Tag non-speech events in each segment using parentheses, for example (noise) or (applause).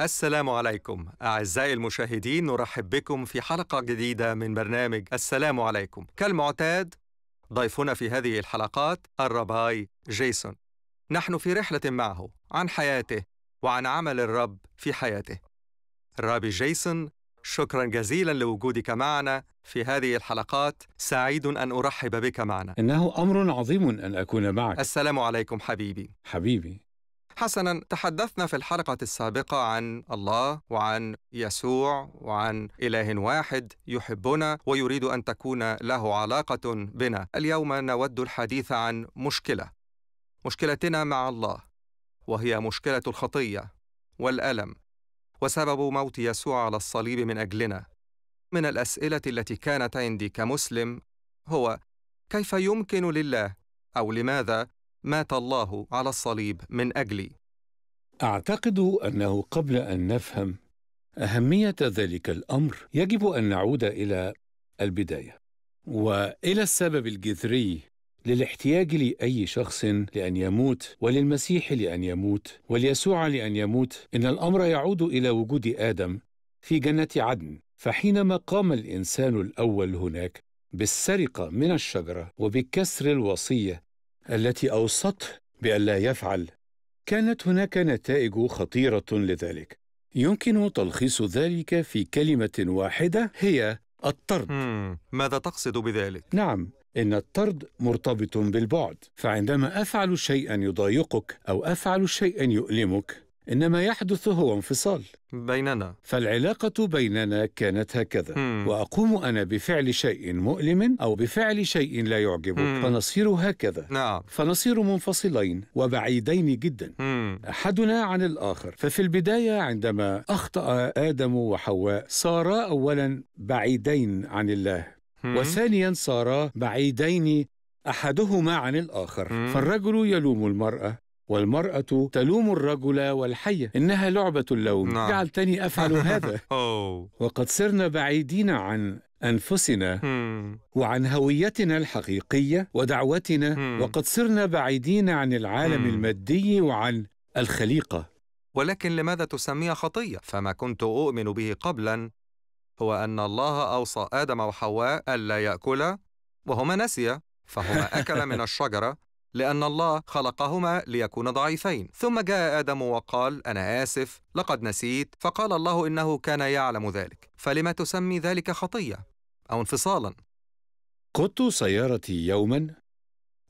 السلام عليكم أعزائي المشاهدين نرحب بكم في حلقة جديدة من برنامج السلام عليكم كالمعتاد ضيفنا في هذه الحلقات الرباي جيسون نحن في رحلة معه عن حياته وعن عمل الرب في حياته الرابي جيسون شكرا جزيلا لوجودك معنا في هذه الحلقات سعيد أن أرحب بك معنا إنه أمر عظيم أن أكون معك السلام عليكم حبيبي حبيبي حسنا تحدثنا في الحلقة السابقة عن الله وعن يسوع وعن إله واحد يحبنا ويريد أن تكون له علاقة بنا. اليوم نود الحديث عن مشكلة. مشكلتنا مع الله وهي مشكلة الخطية والألم وسبب موت يسوع على الصليب من أجلنا. من الأسئلة التي كانت عندي كمسلم هو كيف يمكن لله أو لماذا مات الله على الصليب من اجلي اعتقد انه قبل ان نفهم اهميه ذلك الامر يجب ان نعود الى البدايه والى السبب الجذري للاحتياج لاي شخص لان يموت وللمسيح لان يموت وليسوع لان يموت ان الامر يعود الى وجود ادم في جنه عدن فحينما قام الانسان الاول هناك بالسرقه من الشجره وبكسر الوصيه التي أوصته بألا يفعل كانت هناك نتائج خطيرة لذلك يمكن تلخيص ذلك في كلمة واحدة هي الطرد ماذا تقصد بذلك؟ نعم إن الطرد مرتبط بالبعد فعندما أفعل شيئا يضايقك أو أفعل شيئا يؤلمك إنما يحدث هو انفصال بيننا فالعلاقة بيننا كانت هكذا مم. وأقوم أنا بفعل شيء مؤلم أو بفعل شيء لا يعجبك مم. فنصير هكذا نعم. فنصير منفصلين وبعيدين جدا مم. أحدنا عن الآخر ففي البداية عندما أخطأ آدم وحواء صارا أولا بعيدين عن الله مم. وثانيا صارا بعيدين أحدهما عن الآخر مم. فالرجل يلوم المرأة والمرأة تلوم الرجل والحية إنها لعبة اللوم نعم. جعلتني أفعل (laughs) هذا وقد صرنا بعيدين عن أنفسنا وعن هويتنا الحقيقية ودعوتنا وقد صرنا بعيدين عن العالم المادي وعن الخليقة ولكن لماذا تسميها خطية؟ فما كنت أؤمن به قبلا هو أن الله أوصى آدم وحواء ألا يأكلا وهما نسيا فهما أكلا من (laughs) الشجرة لأن الله خلقهما ليكون ضعيفين ثم جاء آدم وقال أنا آسف لقد نسيت فقال الله إنه كان يعلم ذلك فلما تسمي ذلك خطية أو انفصالا قدت سيارتي يوما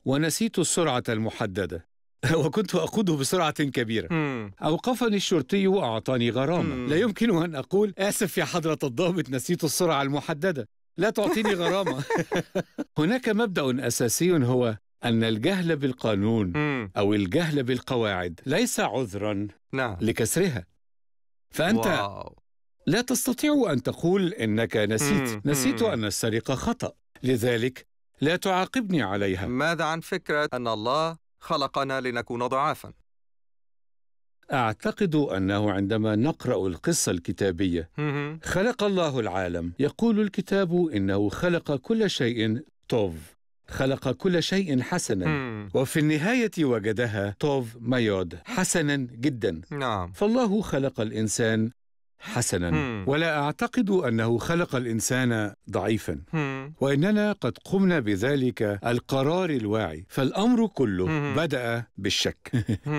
ونسيت السرعة المحددة (laughs) وكنت أقود بسرعة كبيرة مم. أوقفني الشرطي وأعطاني غرامة مم. لا يمكن أن أقول آسف يا حضرة الضابط نسيت السرعة المحددة لا تعطيني غرامة (laughs) هناك مبدأ أساسي هو أن الجهل بالقانون أو الجهل بالقواعد ليس عذرا نعم. لكسرها فأنت واو. لا تستطيع أن تقول إنك نسيت نسيت أن السرقة خطأ لذلك لا تعاقبني عليها ماذا عن فكرة أن الله خلقنا لنكون ضعافا؟ أعتقد أنه عندما نقرأ القصة الكتابية خلق الله العالم يقول الكتاب إنه خلق كل شيء طوف خلق كل شيء حسنا مم. وفي النهاية وجدها توف مايود حسنا جدا نعم. فالله خلق الإنسان حسنا مم. ولا اعتقد انه خلق الانسان ضعيفا مم. واننا قد قمنا بذلك القرار الواعي فالامر كله مم. بدا بالشك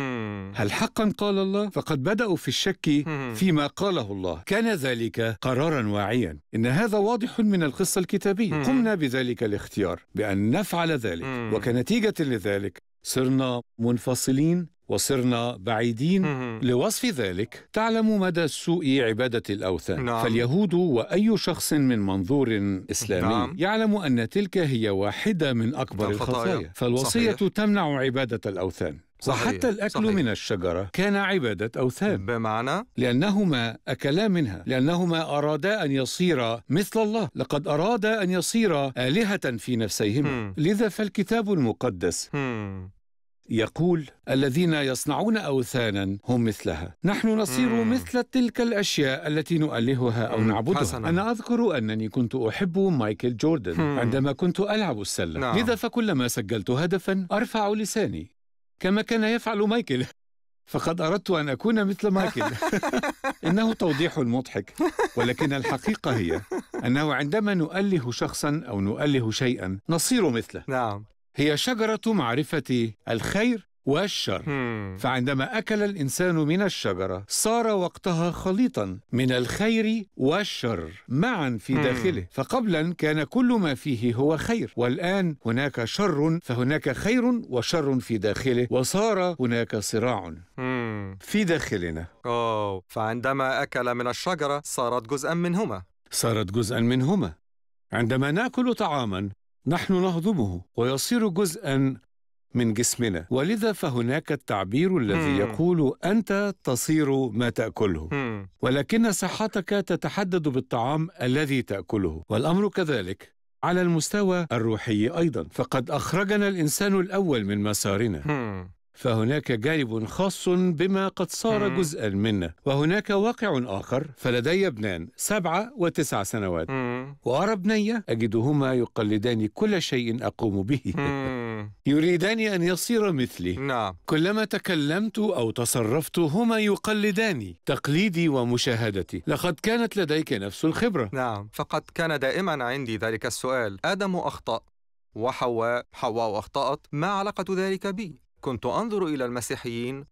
(laughs) هل حقا قال الله فقد بداوا في الشك فيما قاله الله كان ذلك قرارا واعيا ان هذا واضح من القصه الكتابيه قمنا بذلك الاختيار بان نفعل ذلك وكنتيجه لذلك صرنا منفصلين وصرنا بعيدين لوصف ذلك تعلم مدى سوء عبادة الأوثان نعم. فاليهود وأي شخص من منظور إسلامي نعم. يعلم أن تلك هي واحدة من أكبر الخطايا فالوصية صحيح. تمنع عبادة الأوثان وحتى الأكل صحيح. من الشجرة كان عبادة أوثان بمعنى؟ لأنهما أكلا منها لأنهما أرادا أن يصيرا مثل الله لقد أرادا أن يصيرا آلهة في نفسيهما لذا فالكتاب المقدس يقول الذين يصنعون اوثانا هم مثلها نحن نصير مم. مثل تلك الاشياء التي نؤلهها او مم. نعبدها حسنا. انا اذكر انني كنت احب مايكل جوردن مم. عندما كنت العب السله نعم. لذا فكلما سجلت هدفا ارفع لساني كما كان يفعل مايكل (laughs) فقد أردت أن أكون مثل مايكل (laughs) إنه توضيح مضحك ولكن الحقيقة هي أنه عندما نؤله شخصا أو نؤله شيئا نصير مثله نعم هي شجرة معرفة الخير والشر فعندما أكل الإنسان من الشجرة صار وقتها خليطا من الخير والشر معا في داخله فقبلا كان كل ما فيه هو خير والآن هناك شر فهناك خير وشر في داخله وصار هناك صراع في داخلنا أوه. فعندما أكل من الشجرة صارت جزءا منهما صارت جزءا منهما عندما ناكل طعاما نحن نهضمه ويصير جزءا من جسمنا ولذا فهناك التعبير الذي يقول أنت تصير ما تأكله ولكن صحتك تتحدد بالطعام الذي تأكله والأمر كذلك على المستوى الروحي أيضا فقد أخرجنا الإنسان الأول من مسارنا فهناك جانب خاص بما قد صار مم. جزءا منا وهناك واقع آخر فلدي ابنان سبعة وتسع سنوات مم. وأرى ابني أجدهما يقلدان كل شيء أقوم به يريدان أن يصير مثلي نعم كلما تكلمت أو تصرفت هما يقلداني تقليدي ومشاهدتي لقد كانت لديك نفس الخبرة نعم فقد كان دائما عندي ذلك السؤال آدم أخطأ وحواء حواء أخطأت ما علاقة ذلك بي؟ كنت أنظر إلى المسيحيين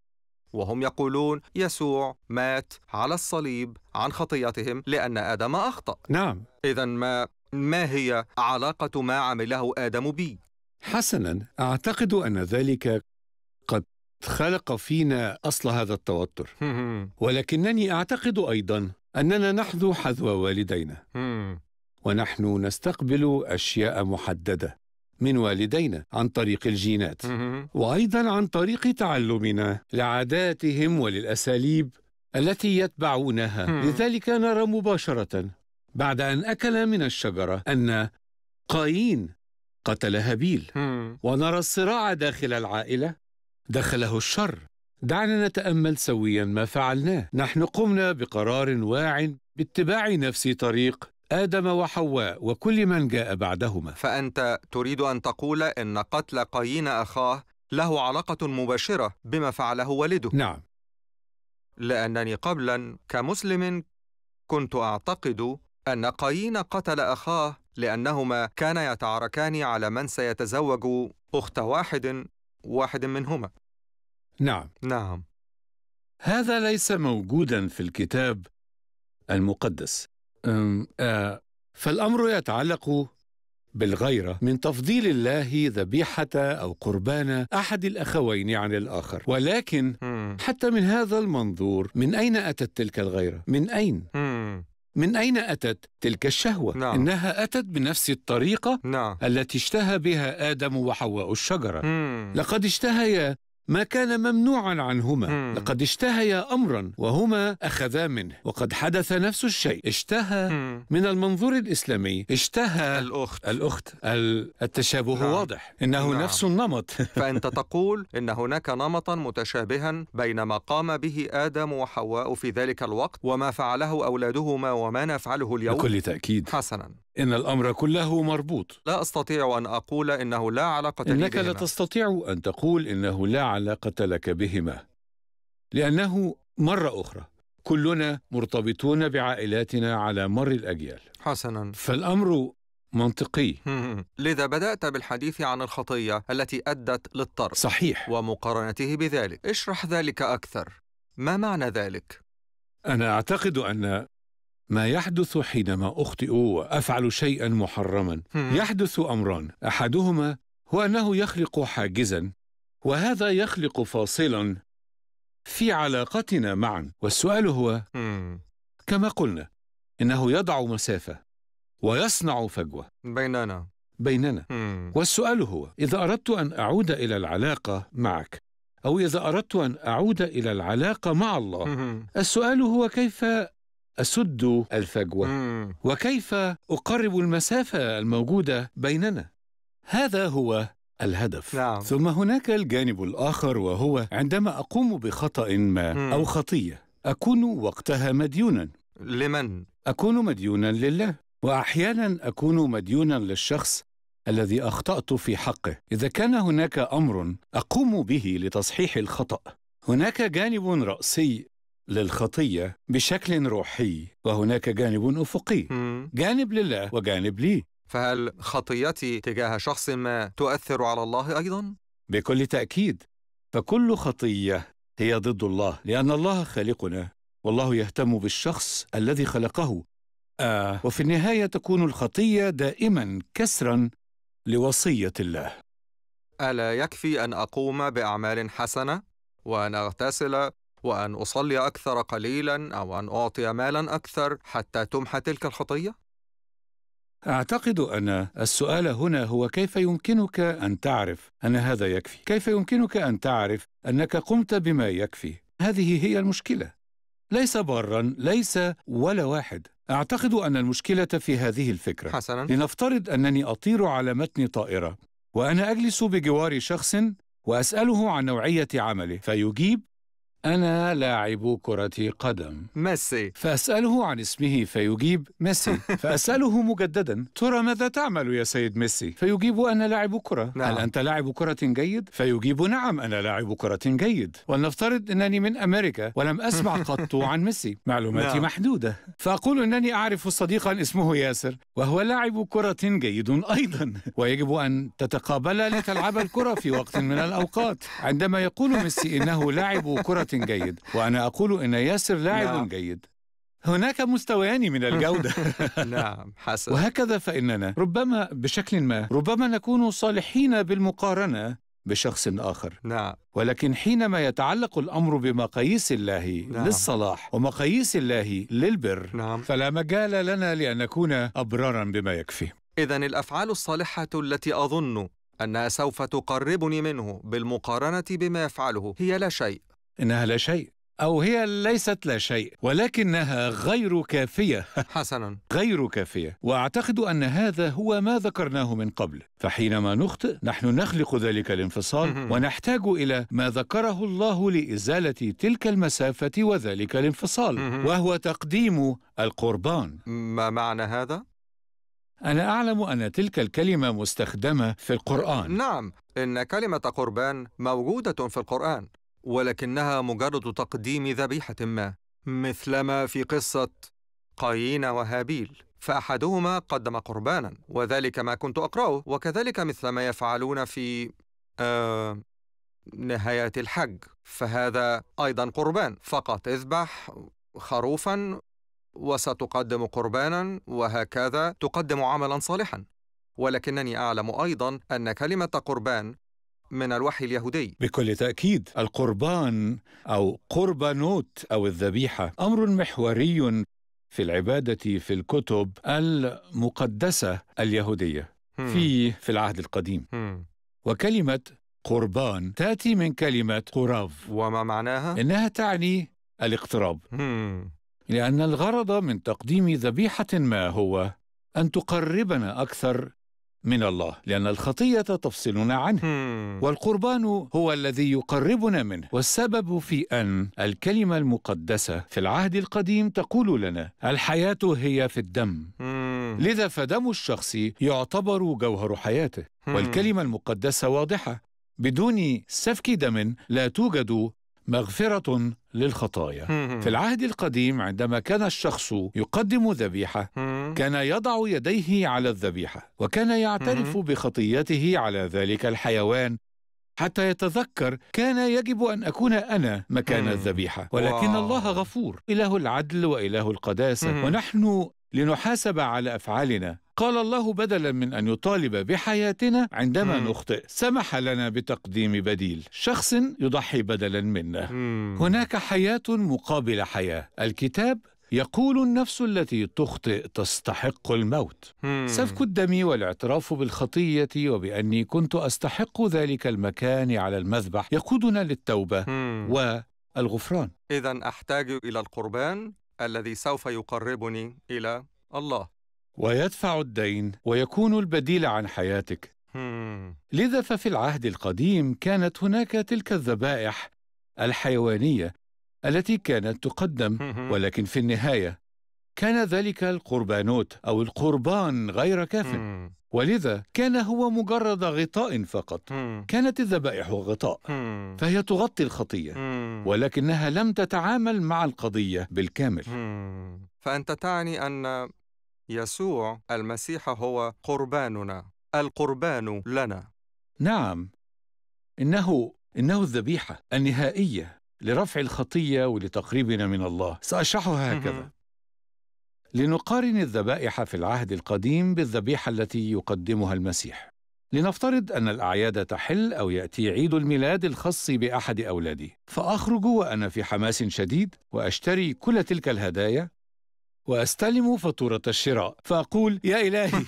وهم يقولون يسوع مات على الصليب عن خطيتهم لأن آدم أخطأ نعم إذا ما ما هي علاقة ما عمله آدم بي؟ حسنا اعتقد ان ذلك قد خلق فينا اصل هذا التوتر (laughs) ولكنني اعتقد ايضا اننا نحذو حذو والدينا (laughs) ونحن نستقبل اشياء محدده من والدينا عن طريق الجينات (laughs) وايضا عن طريق تعلمنا لعاداتهم وللاساليب التي يتبعونها لذلك نرى مباشره بعد ان اكل من الشجره ان قايين قتل هابيل ونرى الصراع داخل العائلة دخله الشر دعنا نتأمل سويا ما فعلناه نحن قمنا بقرار واع باتباع نفس طريق آدم وحواء وكل من جاء بعدهما فأنت تريد أن تقول إن قتل قايين أخاه له علاقة مباشرة بما فعله والده نعم لأنني قبلا كمسلم كنت أعتقد أن قايين قتل أخاه لأنهما كانا يتعاركان على من سيتزوج أخت واحد واحد منهما نعم نعم هذا ليس موجودا في الكتاب المقدس آه فالأمر يتعلق بالغيرة من تفضيل الله ذبيحة أو قربان أحد الأخوين عن الآخر ولكن حتى من هذا المنظور من أين أتت تلك الغيرة؟ من أين؟ من أين أتت تلك الشهوة؟ نعم. إنها أتت بنفس الطريقة نعم. التي اشتهى بها آدم وحواء الشجرة مم. لقد اشتهيا ما كان ممنوعا عنهما مم. لقد اشتهيا أمرا وهما أخذا منه وقد حدث نفس الشيء اشتهى من المنظور الإسلامي اشتهى الأخت الأخت التشابه نعم. واضح إنه نعم. نفس النمط (laughs) فأنت تقول إن هناك نمطا متشابها بين ما قام به آدم وحواء في ذلك الوقت وما فعله أولادهما وما نفعله اليوم بكل تأكيد حسنا إن الأمر كله مربوط لا أستطيع أن أقول إنه لا علاقة لي إنك لا تستطيع أن تقول إنه لا علاقة لك بهما لأنه مرة أخرى كلنا مرتبطون بعائلاتنا على مر الأجيال حسنا فالأمر منطقي (laughs) لذا بدأت بالحديث عن الخطية التي أدت للطرد صحيح ومقارنته بذلك اشرح ذلك أكثر ما معنى ذلك؟ أنا أعتقد أن ما يحدث حينما أخطئ وأفعل شيئا محرما يحدث أمران أحدهما هو أنه يخلق حاجزا وهذا يخلق فاصلا في علاقتنا معا والسؤال هو كما قلنا إنه يضع مسافة ويصنع فجوة بيننا بيننا والسؤال هو إذا أردت أن أعود إلى العلاقة معك أو إذا أردت أن أعود إلى العلاقة مع الله السؤال هو كيف أسد الفجوة وكيف أقرب المسافة الموجودة بيننا هذا هو الهدف نعم. ثم هناك الجانب الآخر وهو عندما أقوم بخطأ ما مم. أو خطية أكون وقتها مديونا لمن؟ أكون مديونا لله وأحيانا أكون مديونا للشخص الذي أخطأت في حقه إذا كان هناك أمر أقوم به لتصحيح الخطأ هناك جانب رأسي للخطية بشكل روحي وهناك جانب أفقي جانب لله وجانب لي فهل خطيتي تجاه شخص ما تؤثر على الله أيضا؟ بكل تأكيد فكل خطية هي ضد الله لأن الله خالقنا والله يهتم بالشخص الذي خلقه آه. وفي النهاية تكون الخطية دائما كسرا لوصية الله ألا يكفي أن أقوم بأعمال حسنة وأن أغتسل وأن أصلي أكثر قليلا أو أن أعطي مالا أكثر حتى تمحى تلك الخطية؟ أعتقد أن السؤال هنا هو كيف يمكنك أن تعرف أن هذا يكفي؟ كيف يمكنك أن تعرف أنك قمت بما يكفي؟ هذه هي المشكلة ليس برا ليس ولا واحد أعتقد أن المشكلة في هذه الفكرة حسنا لنفترض أنني أطير على متن طائرة وأنا أجلس بجوار شخص وأسأله عن نوعية عمله فيجيب أنا لاعب كرة قدم ميسي فأسأله عن اسمه فيجيب ميسي (laughs) فأسأله مجددا ترى ماذا تعمل يا سيد ميسي فيجيب أنا لاعب كرة نعم. هل أنت لاعب كرة جيد؟ فيجيب نعم أنا لاعب كرة جيد ولنفترض أنني من أمريكا ولم أسمع (laughs) قط عن ميسي معلوماتي نعم. محدودة فأقول أنني أعرف صديقا اسمه ياسر وهو لاعب كرة جيد أيضا ويجب أن تتقابلا لتلعب الكرة في وقت من الأوقات عندما يقول ميسي إنه لاعب كرة جيد وأنا أقول أن ياسر لاعب نعم. جيد هناك مستويان من الجودة (laughs) نعم حسن وهكذا فإننا ربما بشكل ما ربما نكون صالحين بالمقارنة بشخص آخر نعم ولكن حينما يتعلق الأمر بمقاييس الله نعم. للصلاح ومقاييس الله للبر نعم. فلا مجال لنا لأن نكون أبرارا بما يكفي إذا الأفعال الصالحة التي أظن أنها سوف تقربني منه بالمقارنة بما يفعله هي لا شيء إنها لا شيء أو هي ليست لا شيء ولكنها غير كافية (laughs) حسنا غير كافية وأعتقد أن هذا هو ما ذكرناه من قبل فحينما نخطئ نحن نخلق ذلك الانفصال ونحتاج إلى ما ذكره الله لإزالة تلك المسافة وذلك الانفصال وهو تقديم القربان ما معنى هذا؟ أنا أعلم أن تلك الكلمة مستخدمة في القرآن نعم إن كلمة قربان موجودة في القرآن ولكنها مجرد تقديم ذبيحة ما مثلما في قصة قايين وهابيل فأحدهما قدم قربانا وذلك ما كنت أقرأه وكذلك مثل ما يفعلون في آه نهاية الحج فهذا أيضا قربان فقط اذبح خروفا وستقدم قربانا وهكذا تقدم عملا صالحا ولكنني أعلم أيضا أن كلمة قربان من الوحي اليهودي بكل تأكيد القربان أو قربانوت أو الذبيحة أمر محوري في العبادة في الكتب المقدسة اليهودية في في العهد القديم وكلمة قربان تأتي من كلمة قراب وما معناها؟ إنها تعني الاقتراب لأن الغرض من تقديم ذبيحة ما هو أن تقربنا أكثر من الله لأن الخطية تفصلنا عنه والقربان هو الذي يقربنا منه والسبب في أن الكلمة المقدسة في العهد القديم تقول لنا الحياة هي في الدم لذا فدم الشخص يعتبر جوهر حياته والكلمة المقدسة واضحة بدون سفك دم لا توجد مغفرة للخطايا في العهد القديم عندما كان الشخص يقدم ذبيحة كان يضع يديه على الذبيحة وكان يعترف بخطيته على ذلك الحيوان حتى يتذكر كان يجب أن أكون أنا مكان الذبيحة ولكن الله غفور إله العدل وإله القداسة ونحن لنحاسب على أفعالنا قال الله بدلا من أن يطالب بحياتنا عندما مم. نخطئ سمح لنا بتقديم بديل شخص يضحي بدلا منا مم. هناك حياة مقابل حياة الكتاب يقول النفس التي تخطئ تستحق الموت سفك الدم والاعتراف بالخطية وبأني كنت أستحق ذلك المكان على المذبح يقودنا للتوبة والغفران إذا أحتاج إلى القربان الذي سوف يقربني إلى الله ويدفع الدين ويكون البديل عن حياتك لذا ففي العهد القديم كانت هناك تلك الذبائح الحيوانية التي كانت تقدم ولكن في النهايه كان ذلك القربانوت او القربان غير كاف ولذا كان هو مجرد غطاء فقط كانت الذبائح غطاء فهي تغطي الخطيه ولكنها لم تتعامل مع القضيه بالكامل فانت تعني ان يسوع المسيح هو قرباننا القربان لنا نعم انه انه الذبيحه النهائيه لرفع الخطية ولتقريبنا من الله سأشرحها هكذا لنقارن الذبائح في العهد القديم بالذبيحة التي يقدمها المسيح لنفترض أن الأعياد تحل أو يأتي عيد الميلاد الخاص بأحد أولادي فأخرج وأنا في حماس شديد وأشتري كل تلك الهدايا واستلم فاتوره الشراء فاقول يا الهي (laughs)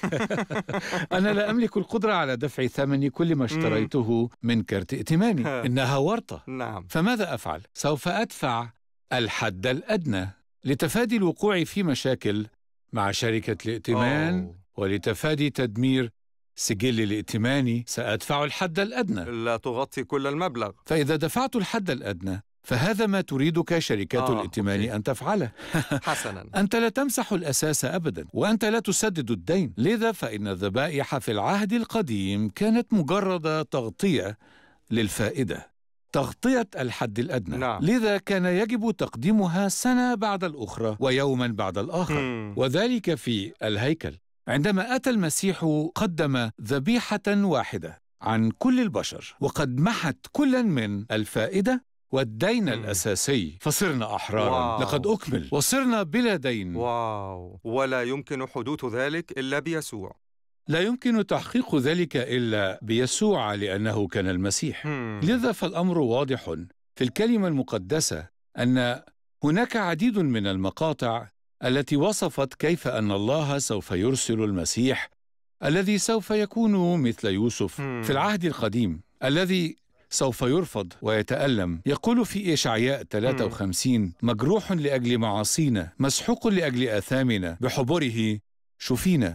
انا لا املك القدره على دفع ثمن كل ما اشتريته من كرت ائتماني انها ورطه نعم فماذا افعل سوف ادفع الحد الادنى لتفادي الوقوع في مشاكل مع شركه الائتمان ولتفادي تدمير سجل الائتماني سأدفع الحد الأدنى لا تغطي كل المبلغ فإذا دفعت الحد الأدنى فهذا ما تريدك شركات آه، الائتمان أن تفعله (laughs) حسنا أنت لا تمسح الأساس أبدا وأنت لا تسدد الدين لذا فإن الذبائح في العهد القديم كانت مجرد تغطية للفائدة تغطية الحد الأدنى نعم. لذا كان يجب تقديمها سنة بعد الأخرى ويوما بعد الآخر مم. وذلك في الهيكل عندما أتى المسيح قدم ذبيحة واحدة عن كل البشر وقد محت كلا من الفائدة والدين مم. الأساسي فصرنا أحرارا واو. لقد أكمل وصرنا بلا دين واو ولا يمكن حدوث ذلك إلا بيسوع لا يمكن تحقيق ذلك إلا بيسوع لأنه كان المسيح مم. لذا فالأمر واضح في الكلمة المقدسة أن هناك عديد من المقاطع التي وصفت كيف أن الله سوف يرسل المسيح الذي سوف يكون مثل يوسف مم. في العهد القديم الذي سوف يرفض ويتألم يقول في إشعياء 53 مجروح لأجل معاصينا مسحوق لأجل آثامنا بحبره شفينا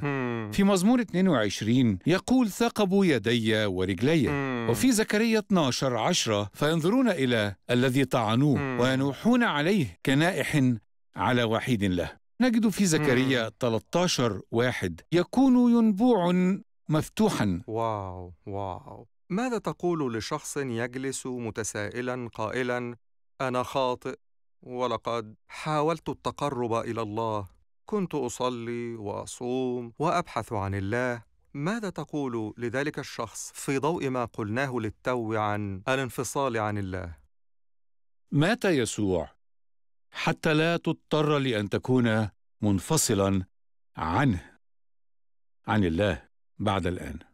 في مزمور 22 يقول ثقبوا يدي ورجلي وفي زكريا 12 10 فينظرون إلى الذي طعنوه وينوحون عليه كنائح على وحيد له نجد في زكريا 13 واحد يكون ينبوع مفتوحا واو واو ماذا تقول لشخص يجلس متسائلا قائلا انا خاطئ ولقد حاولت التقرب الى الله كنت اصلي واصوم وابحث عن الله ماذا تقول لذلك الشخص في ضوء ما قلناه للتو عن الانفصال عن الله مات يسوع حتى لا تضطر لان تكون منفصلا عنه عن الله بعد الان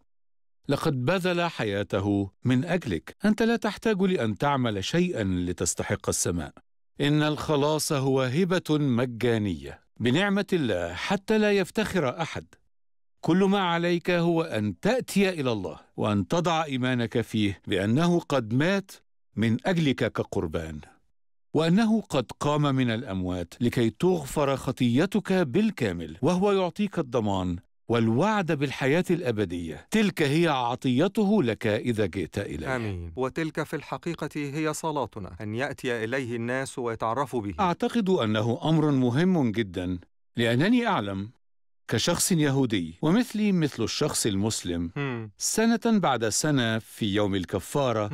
لقد بذل حياته من اجلك انت لا تحتاج لان تعمل شيئا لتستحق السماء ان الخلاص هو هبه مجانيه بنعمه الله حتى لا يفتخر احد كل ما عليك هو ان تاتي الى الله وان تضع ايمانك فيه بانه قد مات من اجلك كقربان وانه قد قام من الاموات لكي تغفر خطيتك بالكامل وهو يعطيك الضمان والوعد بالحياة الأبدية تلك هي عطيته لك إذا جئت إليه آمين وتلك في الحقيقة هي صلاتنا أن يأتي إليه الناس ويتعرفوا به أعتقد أنه أمر مهم جدا لأنني أعلم كشخص يهودي ومثلي مثل الشخص المسلم سنة بعد سنة في يوم الكفارة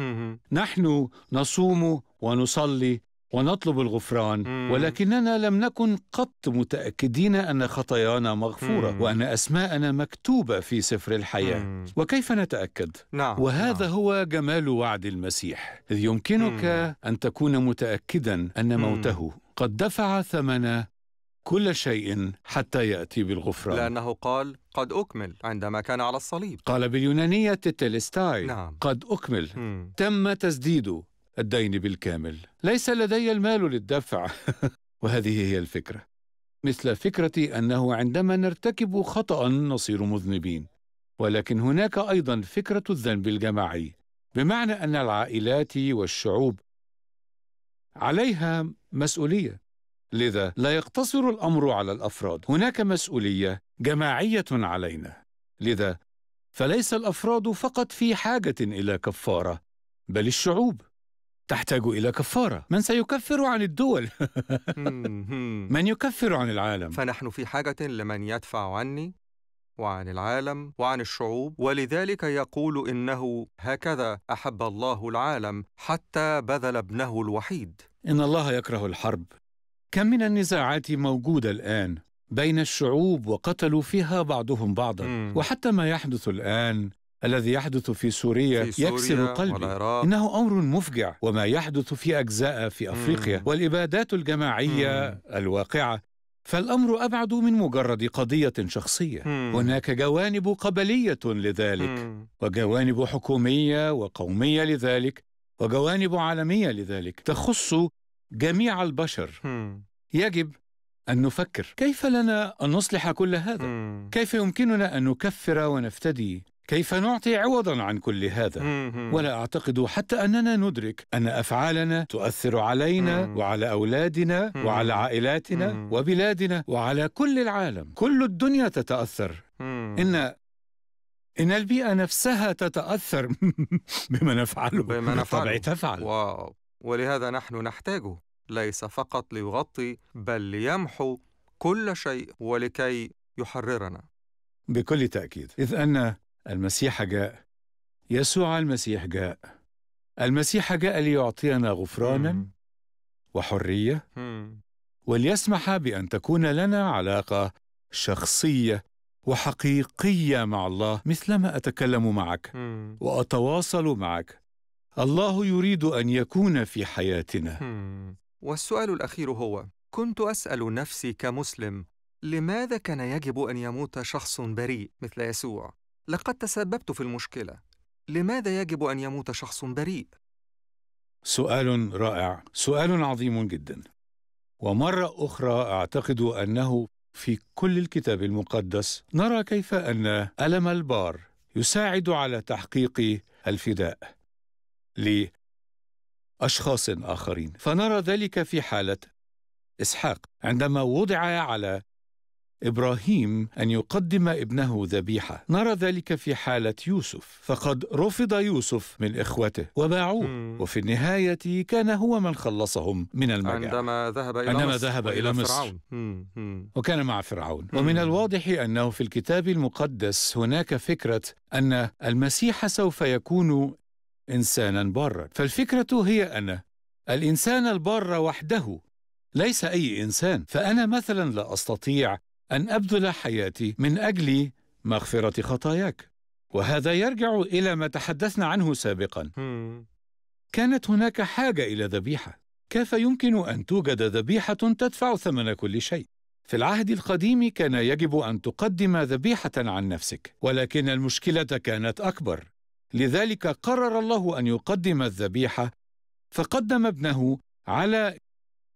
نحن نصوم ونصلي ونطلب الغفران مم. ولكننا لم نكن قط متأكدين أن خطايانا مغفورة مم. وأن أسماءنا مكتوبة في سفر الحياة مم. وكيف نتأكد؟ نعم. وهذا نعم. هو جمال وعد المسيح إذ يمكنك مم. أن تكون متأكدا أن موته قد دفع ثمن كل شيء حتى يأتي بالغفران لأنه قال قد أكمل عندما كان على الصليب قال باليونانية تيتلستاي نعم. قد أكمل مم. تم تسديده الدين بالكامل ليس لدي المال للدفع (laughs) وهذه هي الفكرة مثل فكرة أنه عندما نرتكب خطأ نصير مذنبين ولكن هناك أيضا فكرة الذنب الجماعي بمعنى أن العائلات والشعوب عليها مسؤولية لذا لا يقتصر الأمر على الأفراد هناك مسؤولية جماعية علينا لذا فليس الأفراد فقط في حاجة إلى كفارة بل الشعوب تحتاج إلى كفارة من سيكفر عن الدول (laughs) من يكفر عن العالم فنحن في حاجة لمن يدفع عني وعن العالم وعن الشعوب ولذلك يقول إنه هكذا أحب الله العالم حتى بذل ابنه الوحيد إن الله يكره الحرب كم من النزاعات موجودة الآن بين الشعوب وقتلوا فيها بعضهم بعضا مم. وحتى ما يحدث الآن الذي يحدث في سوريا في سوريا يكسر قلبي والعراق. إنه أمر مفجع وما يحدث في أجزاء في أفريقيا مم. والإبادات الجماعية مم. الواقعة فالأمر أبعد من مجرد قضية شخصية مم. هناك جوانب قبلية لذلك مم. وجوانب حكومية وقومية لذلك وجوانب عالمية لذلك تخص جميع البشر مم. يجب أن نفكر كيف لنا أن نصلح كل هذا؟ مم. كيف يمكننا أن نكفر ونفتدي كيف نعطي عوضا عن كل هذا ولا اعتقد حتى اننا ندرك ان افعالنا تؤثر علينا وعلى اولادنا وعلى عائلاتنا وبلادنا وعلى كل العالم كل الدنيا تتاثر ان ان البيئه نفسها تتاثر (laughs) بما نفعله بما نفعله تفعل واو ولهذا نحن نحتاجه ليس فقط ليغطي بل ليمحو كل شيء ولكي يحررنا بكل تاكيد اذ ان المسيح جاء يسوع المسيح جاء المسيح جاء ليعطينا غفرانا وحريه وليسمح بان تكون لنا علاقه شخصيه وحقيقيه مع الله مثلما اتكلم معك واتواصل معك الله يريد ان يكون في حياتنا والسؤال الاخير هو كنت اسال نفسي كمسلم لماذا كان يجب ان يموت شخص بريء مثل يسوع لقد تسببت في المشكله لماذا يجب ان يموت شخص بريء سؤال رائع سؤال عظيم جدا ومره اخرى اعتقد انه في كل الكتاب المقدس نرى كيف ان الم البار يساعد على تحقيق الفداء لاشخاص اخرين فنرى ذلك في حاله اسحاق عندما وضع على إبراهيم أن يقدم ابنه ذبيحة نرى ذلك في حالة يوسف فقد رفض يوسف من إخوته وباعوه وفي النهاية كان هو من خلصهم من المجاعة عندما ذهب إلى عندما مصر, ذهب إلى مصر. فرعون. وكان مع فرعون مم. ومن الواضح أنه في الكتاب المقدس هناك فكرة أن المسيح سوف يكون إنسانا بارا فالفكرة هي أن الإنسان البار وحده ليس أي إنسان فأنا مثلا لا أستطيع أن أبذل حياتي من أجل مغفرة خطاياك وهذا يرجع إلى ما تحدثنا عنه سابقا كانت هناك حاجة إلى ذبيحة كيف يمكن أن توجد ذبيحة تدفع ثمن كل شيء؟ في العهد القديم كان يجب أن تقدم ذبيحة عن نفسك ولكن المشكلة كانت أكبر لذلك قرر الله أن يقدم الذبيحة فقدم ابنه على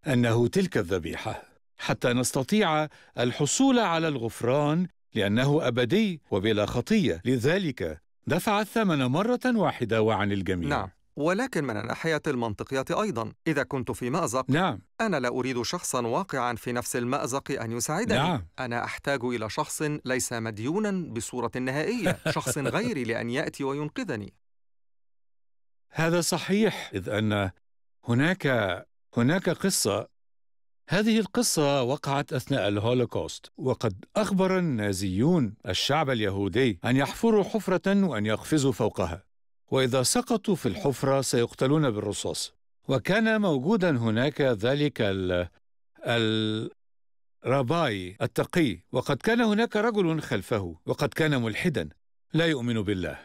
أنه تلك الذبيحة حتى نستطيع الحصول على الغفران لأنه أبدي وبلا خطية لذلك دفع الثمن مرة واحدة وعن الجميع نعم ولكن من الناحية المنطقية أيضا إذا كنت في مأزق نعم أنا لا أريد شخصا واقعا في نفس المأزق أن يساعدني نعم. أنا أحتاج إلى شخص ليس مديونا بصورة نهائية شخص (laughs) غيري لأن يأتي وينقذني هذا صحيح إذ أن هناك هناك قصة هذه القصة وقعت أثناء الهولوكوست وقد أخبر النازيون الشعب اليهودي أن يحفروا حفرة وأن يقفزوا فوقها وإذا سقطوا في الحفرة سيقتلون بالرصاص وكان موجودا هناك ذلك ال... الرباي التقي وقد كان هناك رجل خلفه وقد كان ملحدا لا يؤمن بالله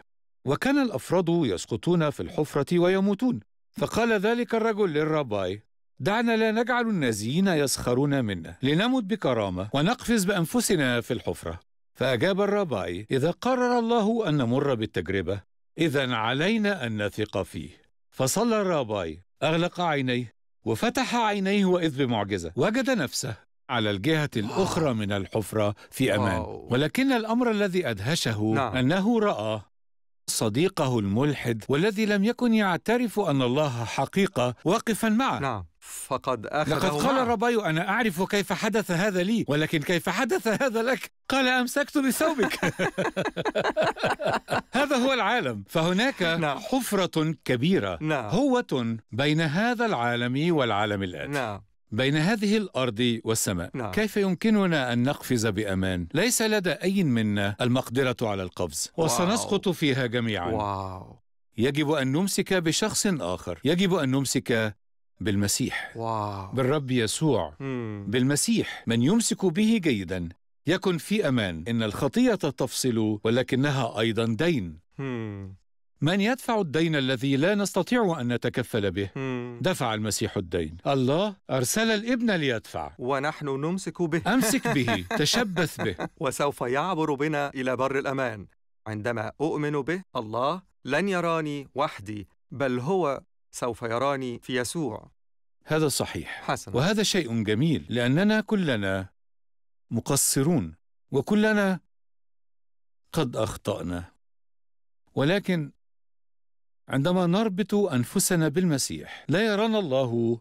وكان الأفراد يسقطون في الحفرة ويموتون فقال ذلك الرجل للرباي دعنا لا نجعل النازيين يسخرون منا لنمت بكرامة ونقفز بأنفسنا في الحفرة فأجاب الرابعي إذا قرر الله أن نمر بالتجربة إذا علينا أن نثق فيه فصلى الرابعي أغلق عينيه وفتح عينيه وإذ بمعجزة وجد نفسه على الجهة الأخرى من الحفرة في أمان ولكن الأمر الذي أدهشه نعم. أنه رأى صديقه الملحد والذي لم يكن يعترف أن الله حقيقة واقفا معه نعم. فقد أخذ لقد قال معه. الرباي أنا أعرف كيف حدث هذا لي ولكن كيف حدث هذا لك قال أمسكت بثوبك (laughs) هذا هو العالم فهناك نعم. حفرة كبيرة نعم. هوة بين هذا العالم والعالم الآتي نعم. بين هذه الأرض والسماء نعم. كيف يمكننا أن نقفز بأمان؟ ليس لدى أي منا المقدرة على القفز واو. وسنسقط فيها جميعا واو. يجب أن نمسك بشخص آخر يجب أن نمسك بالمسيح واو. بالرب يسوع مم. Hmm. بالمسيح من يمسك به جيدا يكن في امان ان الخطيه تفصل ولكنها ايضا دين مم. Hmm. من يدفع الدين الذي لا نستطيع ان نتكفل به مم. Hmm. دفع المسيح الدين الله ارسل الابن ليدفع ونحن نمسك به امسك (laughs) به تشبث به وسوف يعبر بنا الى بر الامان عندما اؤمن به الله لن يراني وحدي بل هو سوف يراني في يسوع هذا صحيح حسنا. وهذا شيء جميل لأننا كلنا مقصرون وكلنا قد أخطأنا ولكن عندما نربط أنفسنا بالمسيح لا يرانا الله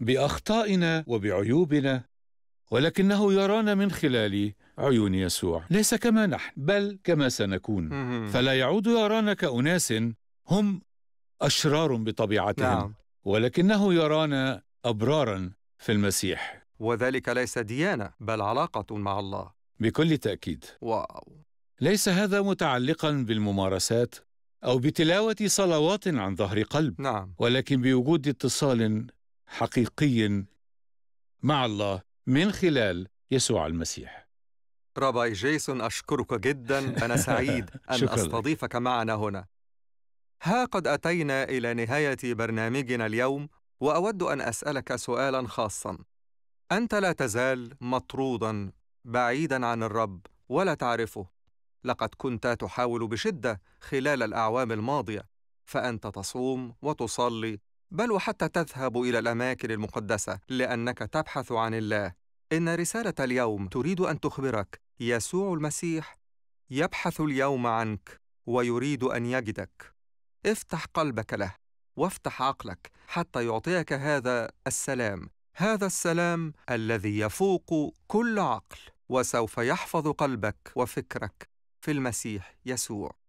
بأخطائنا وبعيوبنا ولكنه يرانا من خلال عيون يسوع ليس كما نحن بل كما سنكون فلا يعود يرانا كأناس هم أشرار بطبيعتهم نعم. ولكنه يرانا أبرارا في المسيح وذلك ليس ديانة بل علاقة مع الله بكل تأكيد واو ليس هذا متعلقا بالممارسات أو بتلاوة صلوات عن ظهر قلب نعم ولكن بوجود اتصال حقيقي مع الله من خلال يسوع المسيح رباي جيسون أشكرك جدا أنا سعيد (laughs) أن أستضيفك معنا هنا ها قد أتينا إلى نهاية برنامجنا اليوم، وأود أن أسألك سؤالًا خاصًا. أنت لا تزال مطرودًا بعيدًا عن الرب ولا تعرفه. لقد كنت تحاول بشدة خلال الأعوام الماضية، فأنت تصوم وتصلي، بل وحتى تذهب إلى الأماكن المقدسة لأنك تبحث عن الله. إن رسالة اليوم تريد أن تخبرك يسوع المسيح يبحث اليوم عنك ويريد أن يجدك. افتح قلبك له وافتح عقلك حتى يعطيك هذا السلام هذا السلام الذي يفوق كل عقل وسوف يحفظ قلبك وفكرك في المسيح يسوع